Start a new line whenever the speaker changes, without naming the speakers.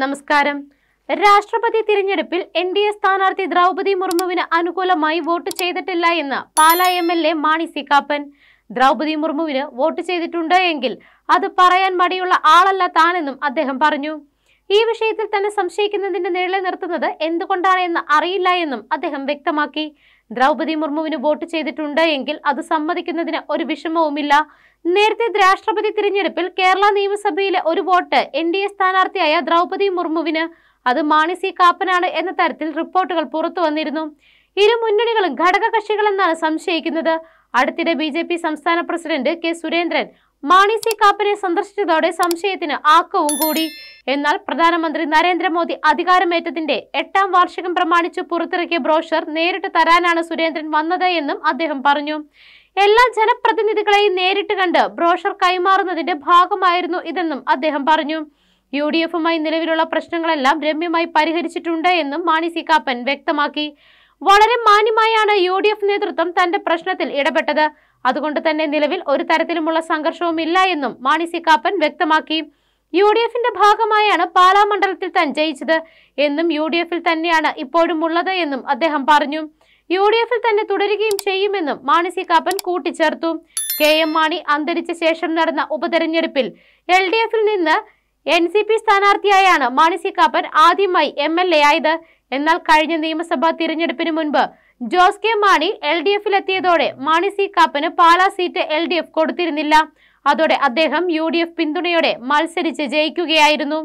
നമസ്കാരം രാഷ്ട്രപതി തിരഞ്ഞെടുപ്പിൽ എൻ ഡി എ സ്ഥാനാർത്ഥി ദ്രൗപതി മുർമുവിന് അനുകൂലമായി വോട്ട് ചെയ്തിട്ടില്ല എന്ന് Pala M L A Mani C Kappan Draupadi മുർമുവിന് വോട്ട് ചെയ്തിട്ടുണ്ട് എങ്കിൽ അത് പറയാൻ മടിയുള്ള ആളല്ല താനെന്നും അദ്ദേഹം പറഞ്ഞു ഈ വിഷയത്തിൽ തന്നെ സംശയിക്കുന്നതിന്റെ നിഴലിൽ നിർത്തുന്നത് എന്തുകൊണ്ടാണ് എന്ന് അറിയില്ല എന്നും അദ്ദേഹം വ്യക്തമാക്കി ദ്രൗപതി മുർമുവിന് വോട്ട് ചെയ്തിട്ടുണ്ട് എങ്കിൽ അത് സമ്മതിക്കുന്നതിന് ഒരു വിഷമവുമില്ല നേരത്തെ രാഷ്ട്രപതി തിരഞ്ഞെടുപ്പിൽ കേരള നിയമസഭയിലെ ഒരു വോട്ട് എൻ ഡി എ സ്ഥാനാർത്ഥിയായ ദ്രൗപതി മുർമുവിന് അത് മാണി സി കാപ്പനാണ് എന്ന തരത്തിൽ റിപ്പോർട്ടുകൾ പുറത്തു വന്നിരുന്നു ഇരു മുന്നണികളും കക്ഷികളെന്നാണ് സംശയിക്കുന്നത് അടുത്തിടെ ബി സംസ്ഥാന president K Surendran Mani C കാപ്പനെ സന്ദർശിച്ചതോടെ സംശയത്തിന് ആക്കവും കൂടി എന്നാൽ പ്രധാനമന്ത്രി നരേന്ദ്രമോദി അധികാരമേറ്റതിന്റെ എട്ടാം വാർഷികം പ്രമാണിച്ച് പുറത്തിറക്കിയ ബ്രോഷർ നേരിട്ട് തരാനാണ് സുരേന്ദ്രൻ വന്നത് എന്നും അദ്ദേഹം പറഞ്ഞു എല്ലാ ജനപ്രതിനിധികളെയും നേരിട്ട് കണ്ട് ബ്രോഷർ കൈമാറുന്നതിന്റെ ഭാഗമായിരുന്നു ഇതെന്നും അദ്ദേഹം പറഞ്ഞു യു ഡി എഫുമായി നിലവിലുള്ള പ്രശ്നങ്ങളെല്ലാം രമ്യമായി പരിഹരിച്ചിട്ടുണ്ട് എന്നും മാണി സി കാപ്പൻ വ്യക്തമാക്കി വളരെ മാന്യമായാണ് യു ഡി എഫ് നേതൃത്വം തന്റെ പ്രശ്നത്തിൽ ഇടപെട്ടത് അതുകൊണ്ട് തന്നെ നിലവിൽ ഒരു തരത്തിലുമുള്ള സംഘർഷവും ഇല്ല എന്നും മാണി സി കാപ്പൻ വ്യക്തമാക്കി യു ഡി എഫിന്റെ ഭാഗമായാണ് പാലാ മണ്ഡലത്തിൽ താൻ ജയിച്ചത് എന്നും യു ഡി എഫിൽ തന്നെയാണ് ഇപ്പോഴും ഉള്ളത് എന്നും അദ്ദേഹം പറഞ്ഞു യു ഡി എഫിൽ തന്നെ തുടരുകയും ചെയ്യുമെന്നും മാണി സി കാപ്പൻ കൂട്ടിച്ചേർത്തു കെ എം മാണി അന്തരിച്ച ശേഷം നടന്ന ഉപതെരഞ്ഞെടുപ്പിൽ എൽ ഡി എഫിൽ നിന്ന് എൻ സി പി സ്ഥാനാർത്ഥിയായാണ് മാണി സി കാപ്പൻ ആദ്യമായി എം എൽ എ ആയത് എന്നാൽ കഴിഞ്ഞ നിയമസഭാ തിരഞ്ഞെടുപ്പിന് മുൻപ് Jose K Mani L D എത്തിയതോടെ മാണി സി കാപ്പന് Pala seat L D F കൊടുത്തിരുന്നില്ല അതോടെ അദ്ദേഹം യു ഡി എഫ് പിന്തുണയോടെ മത്സരിച്ച് ജയിക്കുകയായിരുന്നു